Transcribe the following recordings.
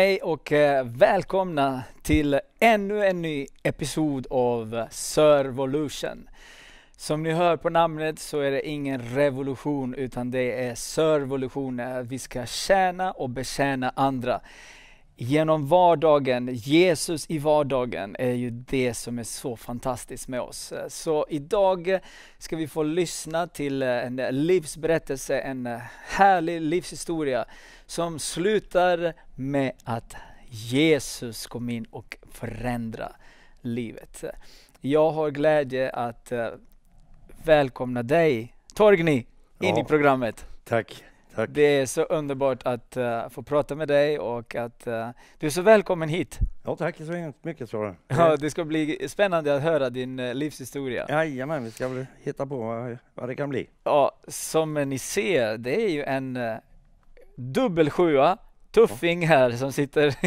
Hej och eh, välkomna till ännu en ny episod av Servolution. Som ni hör på namnet så är det ingen revolution utan det är servolution. Vi ska tjäna och betjäna andra genom vardagen, Jesus i vardagen är ju det som är så fantastiskt med oss. Så idag ska vi få lyssna till en livsberättelse, en härlig livshistoria som slutar med att Jesus kom in och förändrade livet. Jag har glädje att välkomna dig Torgny in ja, i programmet. Tack! Tack. Det är så underbart att uh, få prata med dig och att uh, du är så välkommen hit. Ja, tack så hemskt mycket Sara. Ja, det ska bli spännande att höra din uh, livshistoria. Jajamän, vi ska väl hitta på vad, vad, det kan bli. Ja, som ni ser, det är ju en uh, dubbel tuffing här som sitter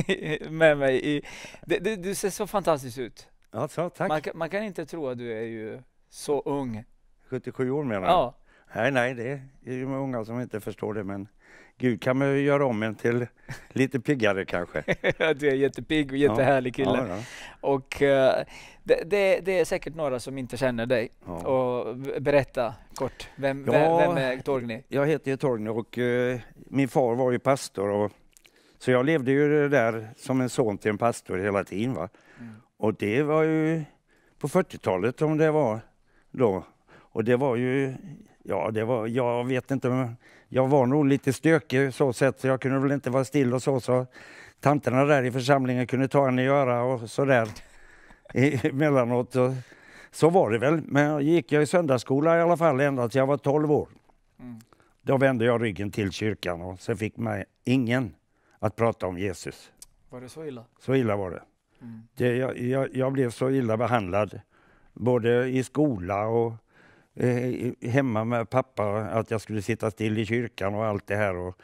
med mig. I, det, det, du ser så fantastisk ut. Ja, så, tack. Man, man, kan inte tro att du är ju så ung. 77 år menar du? Ja. Nej, nej, det är ju många som inte förstår det, men Gud kan man ju göra om en till lite piggare kanske. du är jättepigg och jättehärlig kille. Ja, ja, Och uh, det, det, det, är säkert några som inte känner dig. Och berätta kort, vem, vem, vem är Torgny? Jag heter ju Torgny och uh, min far var ju pastor. Och, så jag levde ju där som en son till en pastor hela tiden. Va? Mm. Och det var ju på 40-talet om det var då. Och det var ju Ja, det var, jag vet inte. Jag var nog lite stökig så sätt så jag kunde väl inte vara still och så. så tanterna där i församlingen kunde ta en i öra och sådär emellanåt. Så, var det väl. Men jag gick jag i söndagsskola i alla fall ända tills jag var 12 år. Mm. Då vände jag ryggen till kyrkan och så fick mig ingen att prata om Jesus. Var det så illa? Så illa var det. Mm. det jag, jag, jag, blev så illa behandlad, både i skola och Eh, hemma med pappa, att jag skulle sitta still i kyrkan och allt det här. Och,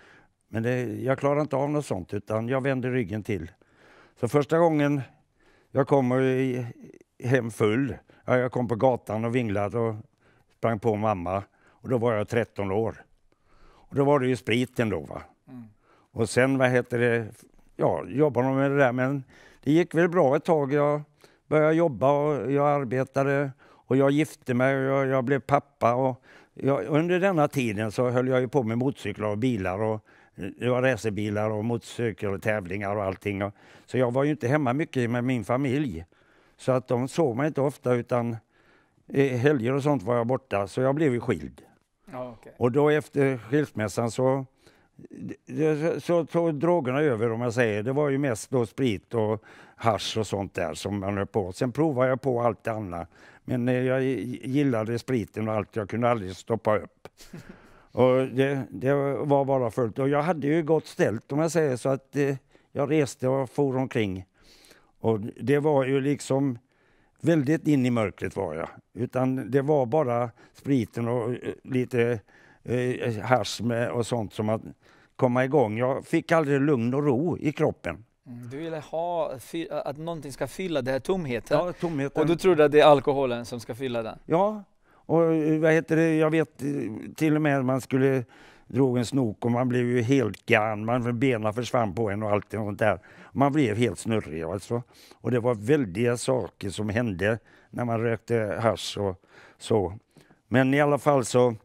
men det, jag klarade inte av något sånt, utan jag vände ryggen till. Så första gången jag kommer hem full, jag kom på gatan och vinglade och sprang på mamma. Och då var jag 13 år. Och då var det ju spriten då. Va? Mm. Och sen, vad heter det, ja, jobbade de med det där. Men det gick väl bra ett tag. Jag började jobba och jag arbetade och jag gifte mig och jag, jag blev pappa. Och jag, under denna tiden så höll jag ju på med motorcyklar och bilar. Och, det var racerbilar och motorcyklar och tävlingar och allting. Och, så jag var ju inte hemma mycket med min familj. Så att de såg mig inte ofta utan eh, helger och sånt var jag borta. Så jag blev ju skild. Ja, okay. Och då efter skilsmässan så så tog drogerna över om jag säger. Det var ju mest då sprit och hash och sånt där som man höll på. Sen provade jag på allt det andra. Men eh, jag gillade spriten och allt. Jag kunde aldrig stoppa upp. Och det, det, var bara fullt. Och jag hade ju gott ställt om jag säger så att eh, jag reste och for omkring. Och det var ju liksom väldigt in i mörkret var jag. Utan det var bara spriten och eh, lite eh, hasch och sånt som att komma igång. Jag fick aldrig lugn och ro i kroppen. Mm, du ville ha att någonting ska fylla den här tomheten. Ja, tomheten. Och du trodde att det är alkoholen som ska fylla den. Ja, och eh, vad heter det, jag vet eh, till och med man skulle drog en snok och man blev ju helt grann. Man, benen försvann på en och allt sånt där. Man blev helt snurrig alltså. Och det var väldiga saker som hände när man rökte hash och så. Men i alla fall så,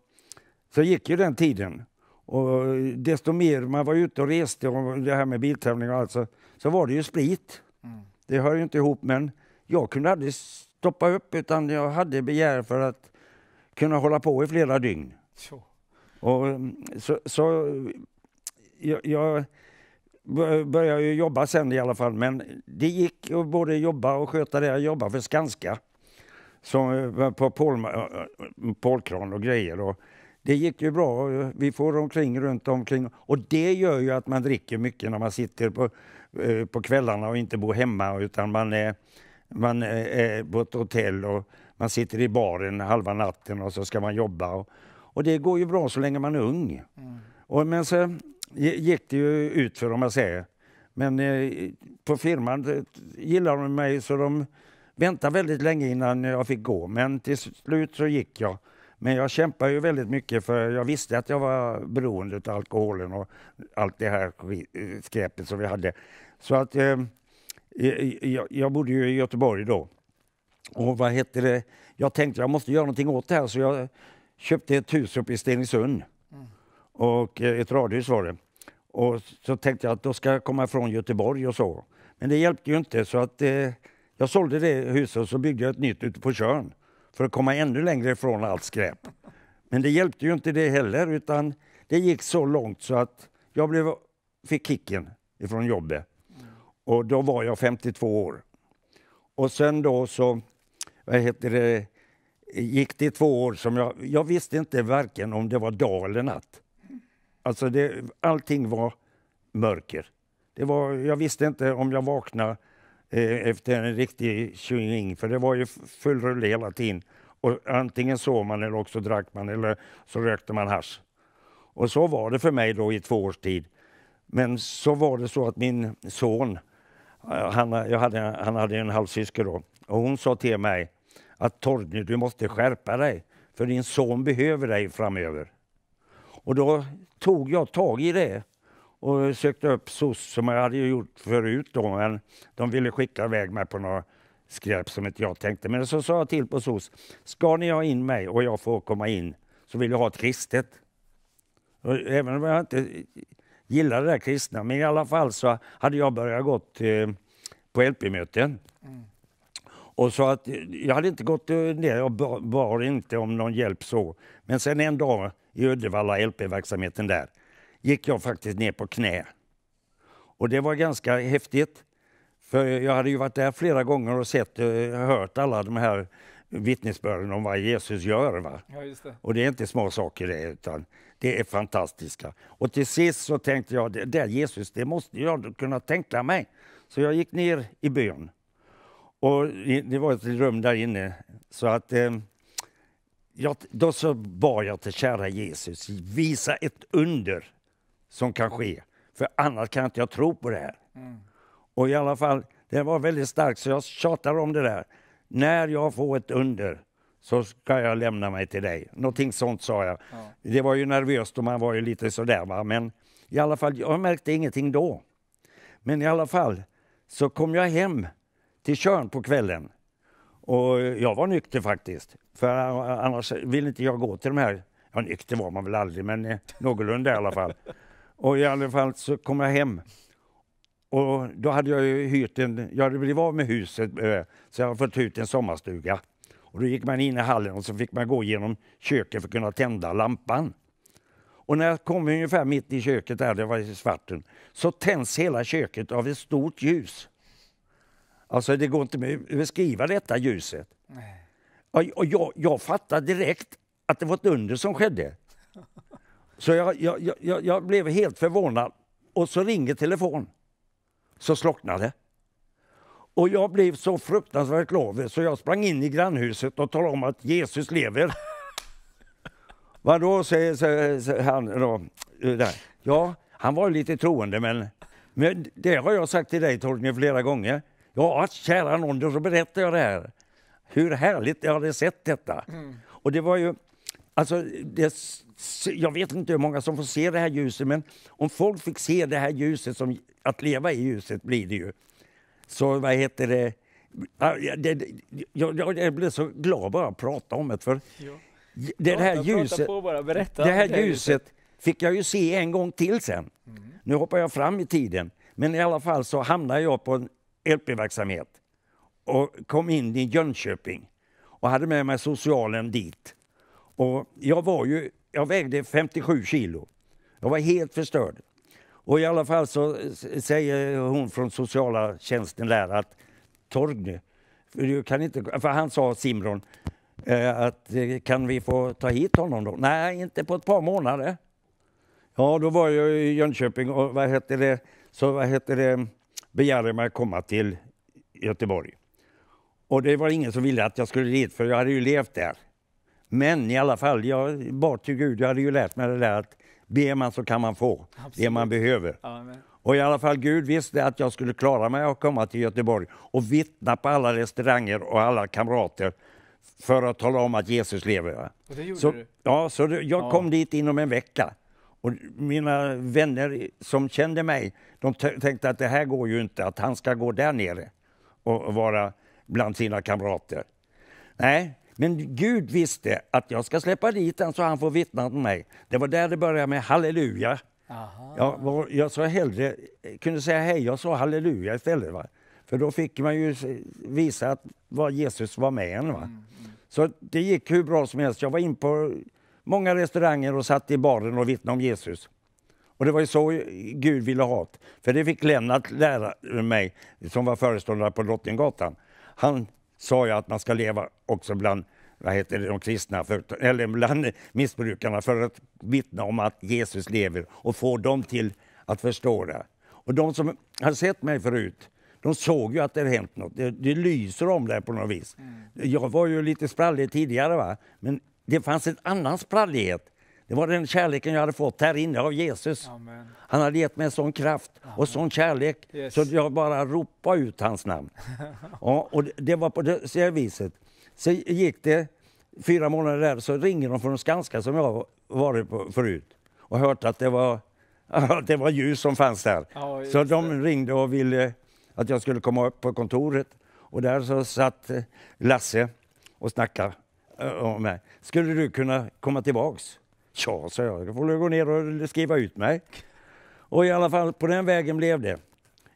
så gick ju den tiden. Och desto mer man var ute och reste och det här med biltävlingar och allt så, så var det ju sprit. Mm. Det hör ju inte ihop, men jag kunde aldrig stoppa upp utan jag hade begär för att kunna hålla på i flera dygn. Så. Och, mm, så, så jag, jag började ju jobba sen i alla fall, men det gick att både jobba och sköta det. Jag jobbade för Skanska som, eh, på pol, eh, eh, polkran och grejer. Och det gick ju bra. Vi får omkring runt omkring och det gör ju att man dricker mycket när man sitter på Eh, på kvällarna och inte bo hemma utan man är, man är på ett hotell och man sitter i baren halva natten och så ska man jobba. Och, och det går ju bra så länge man är ung. Mm. Och, men så gick det ju ut för om man säger. Men eh, på firman gillade de mig så de väntade väldigt länge innan jag fick gå. Men till slut så gick jag. Men jag kämpade ju väldigt mycket för jag visste att jag var beroende av alkoholen och allt det här skräpet som vi hade. Så att eh, jag, jag bodde ju i Göteborg då. Och vad hette det? Jag tänkte jag måste göra någonting åt det här så jag köpte ett hus uppe i Stenungsund. Mm. Och eh, ett radhus var det. Och så tänkte jag att då ska jag komma från Göteborg och så. Men det hjälpte ju inte så att eh, jag sålde det huset och så byggde jag ett nytt ute på Tjörn för att komma ännu längre ifrån allt skräp. Men det hjälpte ju inte det heller, utan det gick så långt så att jag blev, fick kicken ifrån jobbet. Och då var jag 52 år. Och sen då så, vad heter det, gick det två år som jag, jag visste inte varken om det var dag eller natt. Alltså det, allting var mörker. Det var, jag visste inte om jag vaknade Eh, efter en riktig tjing, för det var ju full rulle hela tiden. Och antingen sov man eller också drack man eller så rökte man hash. Och så var det för mig då i två års tid. Men så var det så att min son, eh, han, jag hade, han hade en halvsyster då, och hon sa till mig att Torgny, du måste skärpa dig, för din son behöver dig framöver. Och då tog jag tag i det och sökte upp SOS som jag hade gjort förut då, men de ville skicka iväg mig på några skräp som inte jag tänkte. Men så sa jag till på SOS, ska ni ha in mig och jag får komma in så vill jag ha ett kristet. Och även om jag inte gillade det där kristna, men i alla fall så hade jag börjat gått på LP-möten. Mm. Och så att, jag hade inte gått eh, ner, jag bar inte om någon hjälp så. Men sen en dag i Uddevalla, LP-verksamheten där, gick jag faktiskt ner på knä. Och det var ganska häftigt. För jag hade ju varit där flera gånger och sett, eh, hört alla de här vittnesbörden om vad Jesus gör. Va? Ja, det. Och det är inte små saker det, utan det är fantastiska. Och till sist så tänkte jag, det där Jesus, det måste jag kunna tänka mig. Så jag gick ner i bön. Och det var ett rum där inne. Så att, eh, jag, då så bad jag till kära Jesus, visa ett under som kan ske. För annars kan inte jag tro på det här. Mm. Och i alla fall, det var väldigt starkt, så jag tjatar om det där. När jag får ett under så ska jag lämna mig till dig. Någonting sånt sa jag. Ja. Det var ju nervöst och man var ju lite sådär va. Men i alla fall, jag märkte ingenting då. Men i alla fall så kom jag hem till Körn på kvällen. Och jag var nykter faktiskt. För annars ville inte jag gå till de här, ja nykter var man väl aldrig men eh, någorlunda i alla fall. Och i alla fall så kom jag hem. Och då hade jag ju hyrt en, jag hade blivit av med huset eh, så jag hade fått ut en sommarstuga. Och då gick man in i hallen och så fick man gå genom köket för att kunna tända lampan. Och när jag kom ungefär mitt i köket där, det var i svarten, så tänds hela köket av ett stort ljus. Alltså det går inte att beskriva detta ljuset. Nej. Och jag, jag fattade direkt att det var ett under som skedde. Så jag, jag, jag, jag blev helt förvånad. Och så ringer telefon. Så slocknade. Och jag blev så fruktansvärt lover så jag sprang in i grannhuset och talade om att Jesus lever. Vad då säger, säger, han då, eh, där. Ja, han var lite troende men, men det har jag sagt till dig Torgny flera gånger. Ja, kära någon, då berättar jag det här. Hur härligt jag hade sett detta. Mm. Och det var ju Alltså, det, jag vet inte hur många som får se det här ljuset, men om folk fick se det här ljuset, som, att leva i ljuset blir det ju. Så vad heter det? det, jag, jag, jag blev så glad bara att prata om det. För ja. det, här ljuset, det här ljuset fick jag ju se en gång till sen. Mm. Nu hoppar jag fram i tiden. Men i alla fall så hamnade jag på en LP-verksamhet och kom in i Jönköping och hade med mig socialen dit. Och jag var ju, jag vägde 57 kilo. Jag var helt förstörd. Och i alla fall så säger hon från sociala tjänsten där att Torgny, du kan inte, för han sa Simron, eh, att eh, kan vi få ta hit honom då? Nej, inte på ett par månader. Ja, då var jag i Jönköping och vad hette det, så vad hette det, begärde mig att komma till Göteborg. Och det var ingen som ville att jag skulle dit, för jag hade ju levt där. Men i alla fall, jag bad till Gud, jag hade ju lärt mig det där att ber man så kan man få Absolut. det man behöver. Amen. Och i alla fall, Gud visste att jag skulle klara mig och komma till Göteborg och vittna på alla restauranger och alla kamrater för att tala om att Jesus lever. Och det gjorde så, du? Ja, så det, jag ja. kom dit inom en vecka. Och mina vänner som kände mig, de tänkte att det här går ju inte, att han ska gå där nere och vara bland sina kamrater. Nej, men Gud visste att jag ska släppa dit honom så han får vittna om mig. Det var där det började med halleluja. Jag, var, jag sa hellre, kunde säga hej, jag sa halleluja istället. Va? För då fick man ju visa att vad Jesus var med en. Va? Mm, mm. Så det gick hur bra som helst. Jag var in på många restauranger och satt i baren och vittnade om Jesus. Och det var ju så Gud ville ha det. För det fick Lennart lära mig, som var föreståndare på Drottninggatan. Han sa jag att man ska leva också bland vad heter det, de kristna, för, eller bland missbrukarna för att vittna om att Jesus lever och få dem till att förstå det. Och de som har sett mig förut, de såg ju att det hade hänt något. Det, det lyser om det på något vis. Mm. Jag var ju lite sprallig tidigare, va? men det fanns en annan sprallighet det var den kärleken jag hade fått här inne av Jesus. Amen. Han hade gett mig sån kraft Amen. och sån kärlek yes. så jag bara ropade ut hans namn. ja, och det var på det viset. Så gick det fyra månader där så ringer de från Skanska som jag varit på förut och hört att det var, det var ljus som fanns där. Ja, så de ringde och ville att jag skulle komma upp på kontoret och där så satt eh, Lasse och snackade eh, om mig. Skulle du kunna komma tillbaks? Ja, sa jag, då får du gå ner och skriva ut mig. Och i alla fall, på den vägen blev det.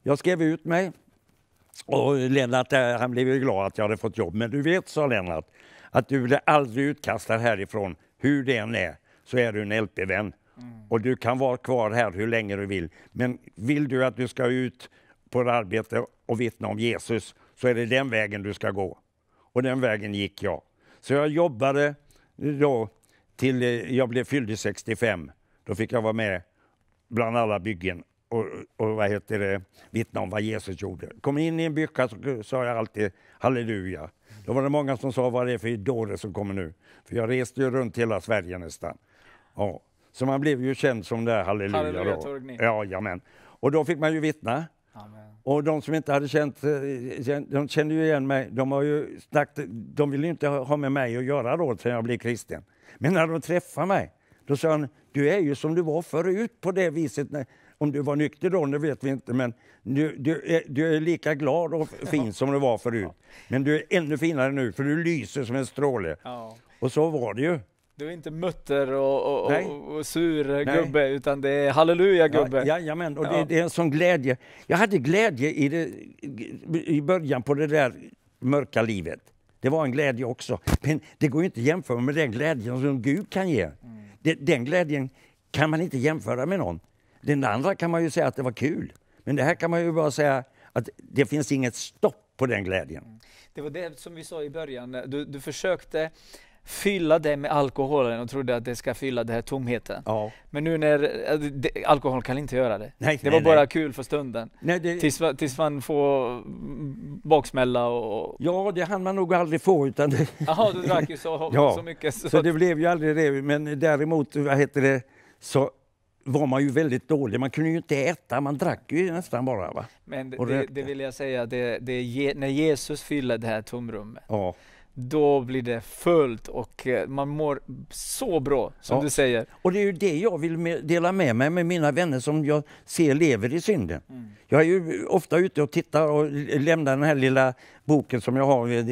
Jag skrev ut mig. Och Lennart eh, han blev ju glad att jag hade fått jobb. Men du vet, sa Lennart, att du blir aldrig utkastad härifrån. Hur det än är, så är du en LP-vän. Mm. Och du kan vara kvar här hur länge du vill. Men vill du att du ska ut på ett arbete och vittna om Jesus, så är det den vägen du ska gå. Och den vägen gick jag. Så jag jobbade då till eh, jag blev fyllde 65. Då fick jag vara med bland alla byggen och, och vad heter det, vittna om vad Jesus gjorde. Kom in i en bycka så sa jag alltid halleluja. Då var det många som sa vad är det för dåre som kommer nu. För jag reste ju runt hela Sverige nästan. Ja. Så man blev ju känd som det där, halleluja. halleluja då. Ja, Och då fick man ju vittna. Amen. Och de som inte hade känt, eh, de kände ju igen mig. De, har ju snackt, de ville ju inte ha med mig att göra då sen jag blev kristen. Men när de träffade mig, då sa han, du är ju som du var förut på det viset. om du var nykter då, det vet vi inte, men du, du, är, du är lika glad och fin som du var förut. Ja. Men du är ännu finare nu, för du lyser som en stråle. Ja. Och så var det ju. Du är inte mutter och, och, och, och sur Nej. gubbe, utan det är halleluja gubbe. Ja, jajamän, och ja. det, det, är en sån glädje. Jag hade glädje i, det, i början på det där mörka livet. Det var en glädje också. Men det går ju inte att jämföra med den glädjen som Gud kan ge. Mm. Den glädjen kan man inte jämföra med någon. Den andra kan man ju säga att det var kul. Men det här kan man ju bara säga att det finns inget stopp på den glädjen. Mm. Det var det som vi sa i början. Du, du försökte fylla det med alkoholen och trodde att det ska fylla den här tomheten. Ja. Men nu när, eh, alkohol kan inte göra det. Nej, det nej, var bara nej. kul för stunden. Nej, det... tills, tills, man får baksmälla och... Ja, det hann man nog aldrig få utan... Jaha, du drack ju så, ja. så mycket. Så... så det blev ju aldrig det. Men däremot, vad heter det, så var man ju väldigt dålig. Man kunde ju inte äta, man drack ju nästan bara. Va? Men det, det, vill jag säga, det, det, när Jesus fyller det här tomrummet. Ja då blir det fullt och eh, man mår så bra, som ja. du säger. Och det är ju det jag vill dela med mig med mina vänner som jag ser lever i synden. Mm. Jag är ju ofta ute och tittar och lämnar den här lilla boken som jag har, eh,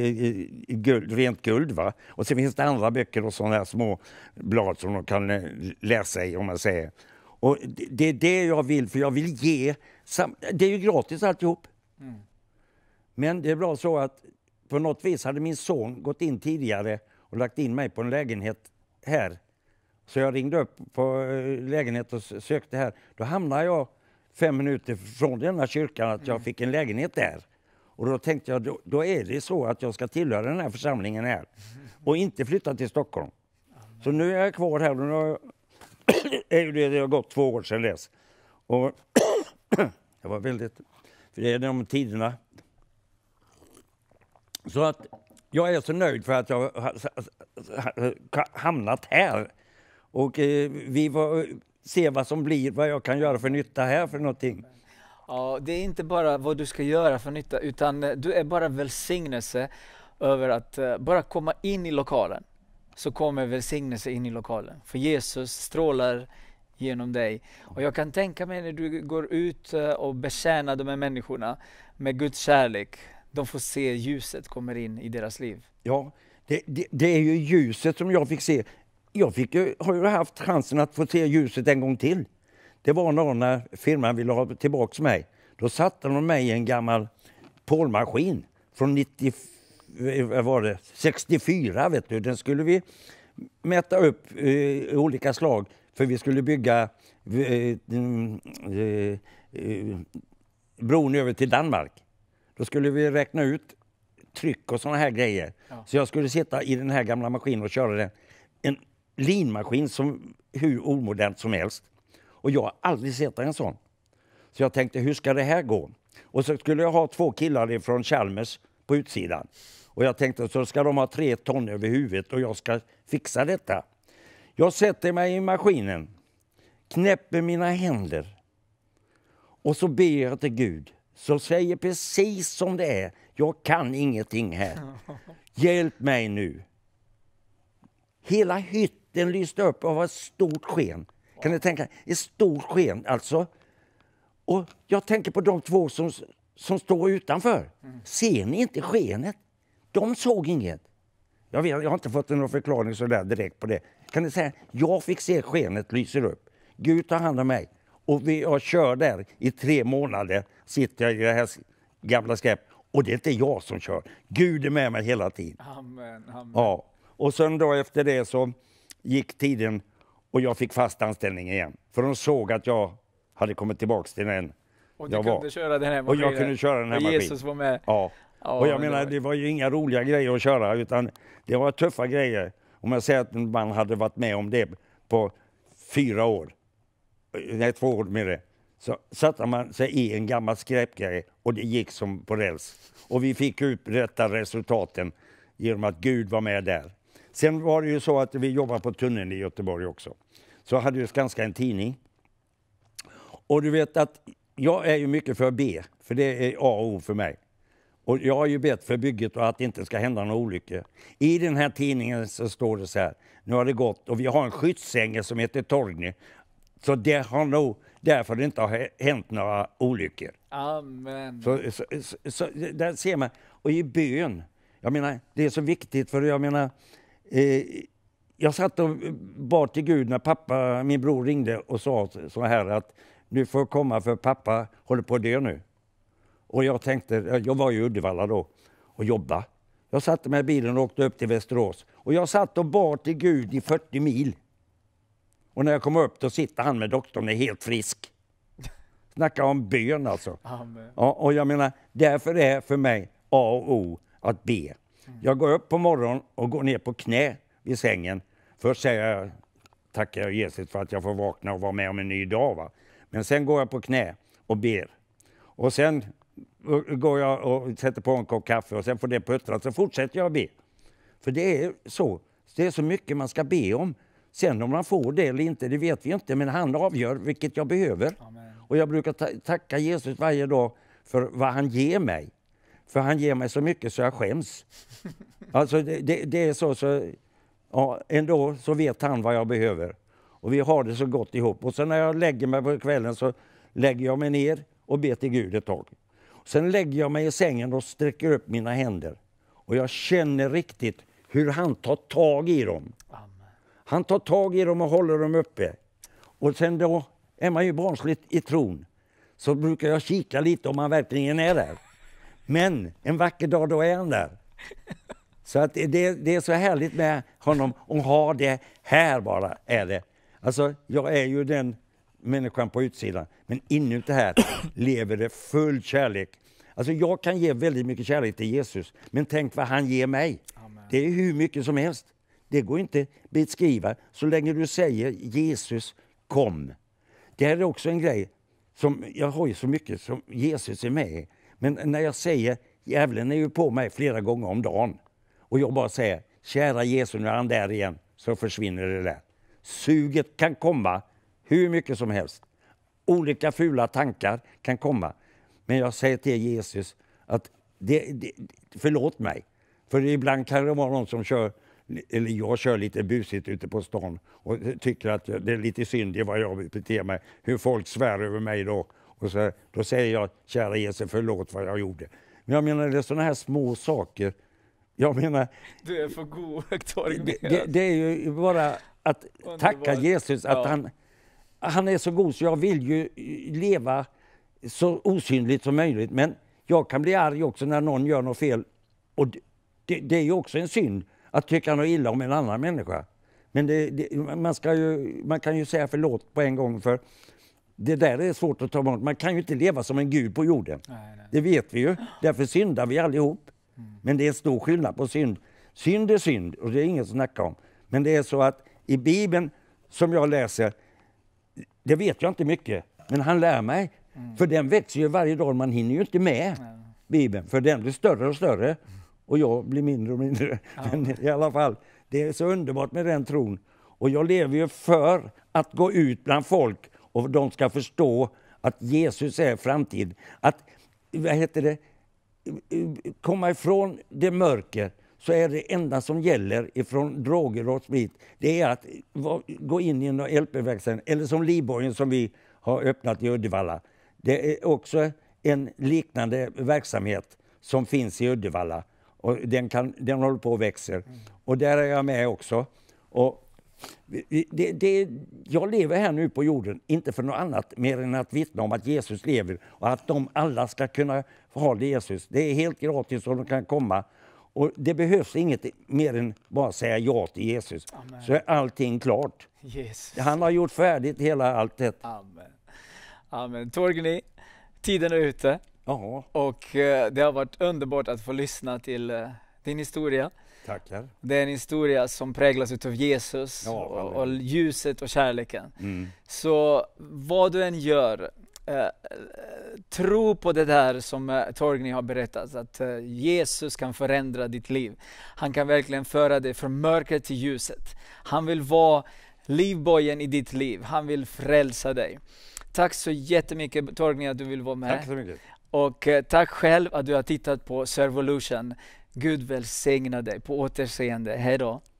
guld, rent guld. Va? Och sen finns det andra böcker och sådana här små blad som de kan eh, läsa i, om man säger. Och det är det jag vill, för jag vill ge... Det är ju gratis alltihop. Mm. Men det är bra så att på något vis hade min son gått in tidigare och lagt in mig på en lägenhet här. Så jag ringde upp på eh, lägenheten och sökte här. Då hamnade jag fem minuter från denna kyrkan, att jag mm. fick en lägenhet där. Och då tänkte jag, då, då är det så att jag ska tillhöra den här församlingen här och inte flytta till Stockholm. Så nu är jag kvar här och nu har jag, det har gått två år sedan dess. Och det var väldigt, för det är de tiderna så att jag är så nöjd för att jag har hamnat här. Och eh, vi får se vad som blir, vad jag kan göra för nytta här för någonting. Ja, det är inte bara vad du ska göra för nytta, utan eh, du är bara välsignelse över att eh, bara komma in i lokalen. Så kommer välsignelse in i lokalen. För Jesus strålar genom dig. Och jag kan tänka mig när du går ut eh, och betjänar de här människorna med Guds kärlek, de får se ljuset komma in i deras liv. Ja, det, det, det är ju ljuset som jag fick se. Jag fick, har ju haft chansen att få se ljuset en gång till. Det var någon när firman ville ha tillbaka mig. Då satte de mig i en gammal pålmaskin från 90, eh, var det, 64. Vet du. Den skulle vi mäta upp eh, olika slag för vi skulle bygga eh, mm, eh, eh, bron över till Danmark. Då skulle vi räkna ut tryck och såna här grejer. Ja. Så jag skulle sitta i den här gamla maskinen och köra den. En linmaskin som hur omodernt som helst. Och jag har aldrig sett en sån. Så jag tänkte, hur ska det här gå? Och så skulle jag ha två killar från Chalmers på utsidan. Och jag tänkte, så ska de ha tre ton över huvudet och jag ska fixa detta. Jag sätter mig i maskinen, knäpper mina händer och så ber jag till Gud som säger precis som det är. Jag kan ingenting här. Hjälp mig nu. Hela hytten lyste upp av ett stort sken. Kan ni tänka? Ett stort sken, alltså. Och jag tänker på de två som, som står utanför. Mm. Ser ni inte skenet? De såg inget. Jag, vet, jag har inte fått någon förklaring så där direkt på det. Kan ni säga, jag fick se skenet lyser upp. Gud tar hand om mig. Och jag kör där i tre månader, sitter jag i det här gamla skräpet. Och det är inte jag som kör. Gud är med mig hela tiden. Amen, amen. Ja. Och sen då efter det så gick tiden och jag fick fast anställning igen. För de såg att jag hade kommit tillbaka till den och jag var. Köra den här maskinen. Och jag kunde köra den här maskinen. Och Jesus var med. Ja. ja och jag menar, det var ju inga roliga grejer att köra, utan det var tuffa grejer. Om jag säger att man hade varit med om det på fyra år, Eh, nej, två år med det, så satte man sig i en gammal skräpgrej och det gick som på räls. Och vi fick ut rätta resultaten genom att Gud var med där. Sen var det ju så att vi jobbade på tunneln i Göteborg också. Så hade ju Skanska en tidning. Och du vet att jag är ju mycket för B, för det är A och O för mig. Och jag har ju bett för bygget och att det inte ska hända några olyckor. I den här tidningen så står det så här. Nu har det gått och vi har en skyddsängel som heter Torgny. Så det har nog därför det inte har hänt några olyckor. Amen. Så, så, så, så där ser man. Och i bön, jag menar, det är så viktigt för jag menar, eh, jag satt och bad till Gud när pappa, min bror ringde och sa så här att nu får jag komma för pappa håller på att dö nu. Och jag tänkte, jag var i Uddevalla då och jobbade. Jag satte mig i bilen och åkte upp till Västerås. Och jag satt och bad till Gud i 40 mil. Och när jag kommer upp då sitter han med doktorn är helt frisk. Snacka om bön alltså. Amen. Ja, och jag menar, därför är för mig A och O att be. Jag går upp på morgonen och går ner på knä i sängen. Först säger jag, tackar jag Jesus för att jag får vakna och vara med om en ny dag. Va? Men sen går jag på knä och ber. Och sen går jag och sätter på en kopp kaffe och sen får det puttra. Så fortsätter jag att be. För det är så. Det är så mycket man ska be om Sen om han får det eller inte, det vet vi inte, men han avgör vilket jag behöver. Amen. Och jag brukar ta tacka Jesus varje dag för vad han ger mig. För han ger mig så mycket så jag skäms. Alltså det, det, det är så, så ja, ändå så vet han vad jag behöver. Och vi har det så gott ihop. Och sen när jag lägger mig på kvällen så lägger jag mig ner och ber till Gud ett tag. Sen lägger jag mig i sängen och sträcker upp mina händer. Och jag känner riktigt hur han tar tag i dem. Han tar tag i dem och håller dem uppe. Och sen då är man ju barnsligt i tron. Så brukar jag kika lite om han verkligen är där. Men en vacker dag, då är han där. Så att det, det är så härligt med honom att ha det här bara. är det. Alltså, jag är ju den människan på utsidan, men inuti här lever det full kärlek. Alltså, jag kan ge väldigt mycket kärlek till Jesus, men tänk vad han ger mig. Amen. Det är hur mycket som helst. Det går inte att beskriva så länge du säger Jesus kom. Det här är också en grej som jag har ju så mycket som Jesus är med i. Men när jag säger djävulen är ju på mig flera gånger om dagen och jag bara säger kära Jesus, nu är han där igen, så försvinner det där. Suget kan komma hur mycket som helst. Olika fula tankar kan komma. Men jag säger till Jesus att det, det, förlåt mig, för ibland kan det vara någon som kör eller jag kör lite busigt ute på stan och tycker att det är lite synd i vad jag beter mig, hur folk svär över mig då. Och så, då säger jag, kära Jesus, förlåt vad jag gjorde. Men jag menar, det är sådana här små saker. Jag menar... Du är för god högtalare. Det, det, det, är ju bara att Underbar. tacka Jesus att ja. han, han är så god så jag vill ju leva så osynligt som möjligt. Men jag kan bli arg också när någon gör något fel. Och det, det är ju också en synd att tycka något illa om en annan människa. Men det, det, man, ska ju, man kan ju säga förlåt på en gång för det där är svårt att ta emot. Man kan ju inte leva som en gud på jorden. Nej, nej. Det vet vi ju. Därför syndar vi allihop. Mm. Men det är stor skillnad på synd. Synd är synd och det är inget att snacka om. Men det är så att i Bibeln som jag läser, det vet jag inte mycket, men han lär mig. Mm. För den växer ju varje dag, man hinner ju inte med Bibeln, för den blir större och större. Mm. Och jag blir mindre och mindre. Ja. Men i alla fall, det är så underbart med den tron. Och jag lever ju för att gå ut bland folk och de ska förstå att Jesus är framtid. Att, vad heter det, komma ifrån det mörker så är det enda som gäller ifrån droger och sprit, det är att gå in i LP-verksamhet. Eller som Liborgen som vi har öppnat i Uddevalla. Det är också en liknande verksamhet som finns i Uddevalla. Och den, kan, den håller på och växer. Mm. Och där är jag med också. Och det, det, jag lever här nu på jorden, inte för något annat mer än att vittna om att Jesus lever och att de alla ska kunna ha Jesus. Det är helt gratis och de kan komma. Och det behövs inget mer än bara säga ja till Jesus, Amen. så är allting klart. Jesus. Han har gjort färdigt hela alltet. Amen. Amen. Torgny, tiden är ute. Jaha. Och eh, det har varit underbart att få lyssna till eh, din historia. Tackar. Det är en historia som präglas av Jesus ja, och, och, ljuset och kärleken. Mm. Så vad du än gör, eh, tro på det där som eh, Torgny har berättat, att eh, Jesus kan förändra ditt liv. Han kan verkligen föra dig från mörkret till ljuset. Han vill vara livbojen i ditt liv, han vill frälsa dig. Tack så jättemycket Torgny att du vill vara med. Tack så mycket. Och eh, tack själv att du har tittat på Servolution. Gud välsigna dig. På återseende. Hej då.